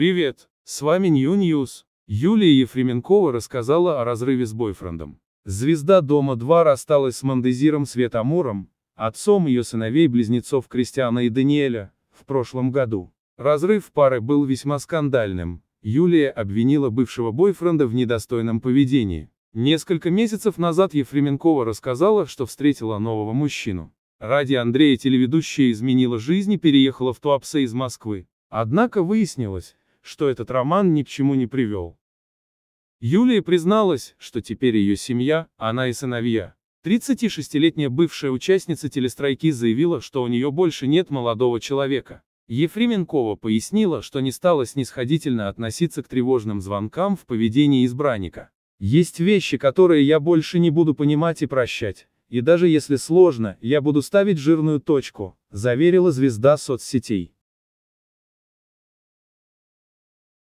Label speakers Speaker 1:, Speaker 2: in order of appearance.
Speaker 1: Привет, с вами New News. Юлия Ефременкова рассказала о разрыве с бойфрендом. Звезда «Дома-2» рассталась с Мандезиром Светомором, отцом ее сыновей-близнецов Кристиана и Даниэля, в прошлом году. Разрыв пары был весьма скандальным. Юлия обвинила бывшего бойфренда в недостойном поведении. Несколько месяцев назад Ефременкова рассказала, что встретила нового мужчину. Ради Андрея телеведущая изменила жизнь и переехала в Туапсе из Москвы. Однако выяснилось, что этот роман ни к чему не привел. Юлия призналась, что теперь ее семья, она и сыновья. 36-летняя бывшая участница телестройки заявила, что у нее больше нет молодого человека. Ефременкова пояснила, что не стала снисходительно относиться к тревожным звонкам в поведении избранника. «Есть вещи, которые я больше не буду понимать и прощать, и даже если сложно, я буду ставить жирную точку», заверила звезда соцсетей.